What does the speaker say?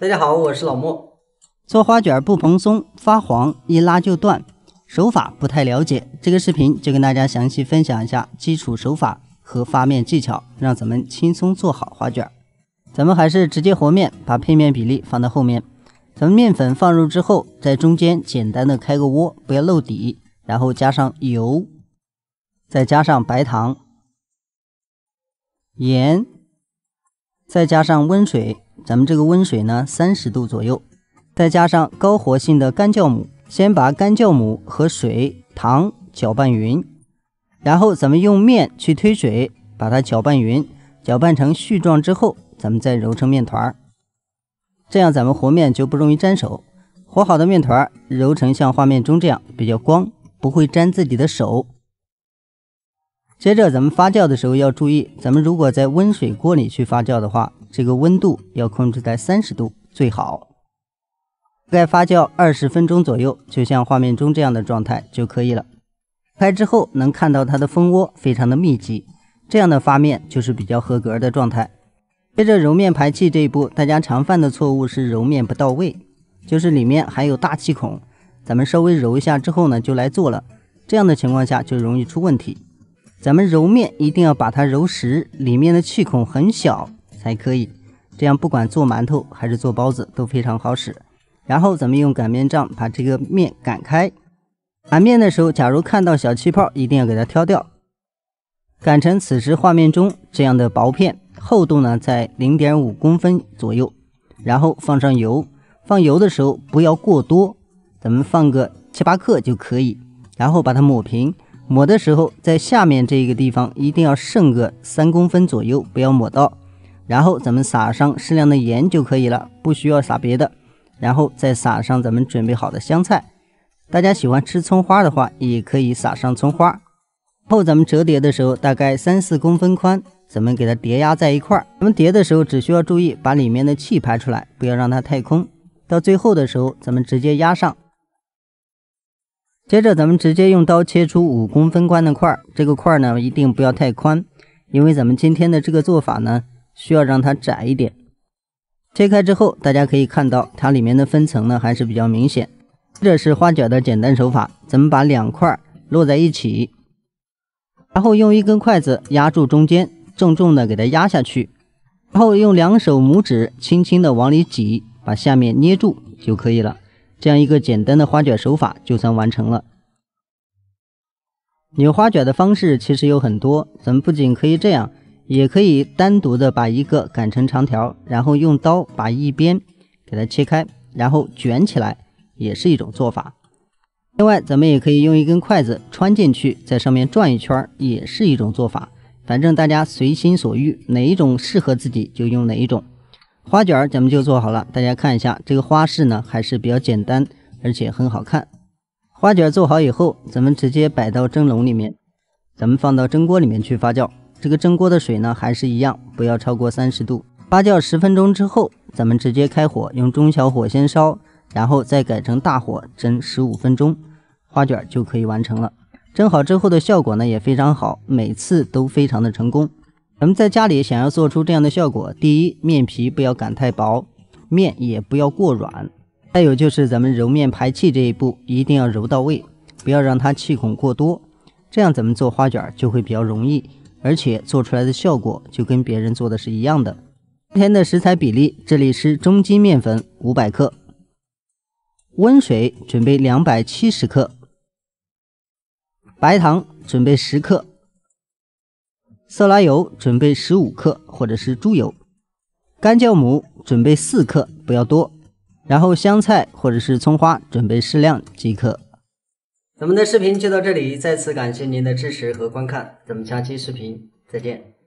大家好，我是老莫。做花卷不蓬松、发黄、一拉就断，手法不太了解。这个视频就跟大家详细分享一下基础手法和发面技巧，让咱们轻松做好花卷。咱们还是直接和面，把配面比例放到后面。咱们面粉放入之后，在中间简单的开个窝，不要漏底，然后加上油，再加上白糖、盐，再加上温水。咱们这个温水呢，三十度左右，再加上高活性的干酵母，先把干酵母和水、糖搅拌匀，然后咱们用面去推水，把它搅拌匀，搅拌成絮状之后，咱们再揉成面团儿。这样咱们和面就不容易粘手。和好的面团儿揉成像画面中这样比较光，不会粘自己的手。接着咱们发酵的时候要注意，咱们如果在温水锅里去发酵的话。这个温度要控制在三十度最好，盖发酵二十分钟左右，就像画面中这样的状态就可以了。开之后能看到它的蜂窝非常的密集，这样的发面就是比较合格的状态。接着揉面排气这一步，大家常犯的错误是揉面不到位，就是里面还有大气孔。咱们稍微揉一下之后呢，就来做了，这样的情况下就容易出问题。咱们揉面一定要把它揉实，里面的气孔很小。还可以，这样不管做馒头还是做包子都非常好使。然后咱们用擀面杖把这个面擀开，擀面的时候，假如看到小气泡，一定要给它挑掉。擀成此时画面中这样的薄片，厚度呢在零点五公分左右。然后放上油，放油的时候不要过多，咱们放个七八克就可以。然后把它抹平，抹的时候在下面这个地方一定要剩个三公分左右，不要抹到。然后咱们撒上适量的盐就可以了，不需要撒别的。然后再撒上咱们准备好的香菜。大家喜欢吃葱花的话，也可以撒上葱花。后咱们折叠的时候，大概三四公分宽，咱们给它叠压在一块儿。咱们叠的时候只需要注意把里面的气排出来，不要让它太空。到最后的时候，咱们直接压上。接着咱们直接用刀切出五公分宽的块儿。这个块儿呢，一定不要太宽，因为咱们今天的这个做法呢。需要让它窄一点，切开之后，大家可以看到它里面的分层呢还是比较明显。这是花卷的简单手法，咱们把两块摞在一起，然后用一根筷子压住中间，重重的给它压下去，然后用两手拇指轻轻的往里挤，把下面捏住就可以了。这样一个简单的花卷手法就算完成了。扭花卷的方式其实有很多，咱们不仅可以这样。也可以单独的把一个擀成长条，然后用刀把一边给它切开，然后卷起来，也是一种做法。另外，咱们也可以用一根筷子穿进去，在上面转一圈，也是一种做法。反正大家随心所欲，哪一种适合自己就用哪一种。花卷儿咱们就做好了，大家看一下这个花式呢，还是比较简单，而且很好看。花卷儿做好以后，咱们直接摆到蒸笼里面，咱们放到蒸锅里面去发酵。这个蒸锅的水呢，还是一样，不要超过三十度。发酵十分钟之后，咱们直接开火，用中小火先烧，然后再改成大火蒸十五分钟，花卷就可以完成了。蒸好之后的效果呢，也非常好，每次都非常的成功。咱们在家里想要做出这样的效果，第一面皮不要擀太薄，面也不要过软。再有就是咱们揉面排气这一步，一定要揉到位，不要让它气孔过多，这样咱们做花卷就会比较容易。而且做出来的效果就跟别人做的是一样的。今天的食材比例：这里是中筋面粉五百克，温水准备两百七十克，白糖准备十克，色拉油准备十五克或者是猪油，干酵母准备四克，不要多。然后香菜或者是葱花准备适量即可。咱们的视频就到这里，再次感谢您的支持和观看，咱们下期视频再见。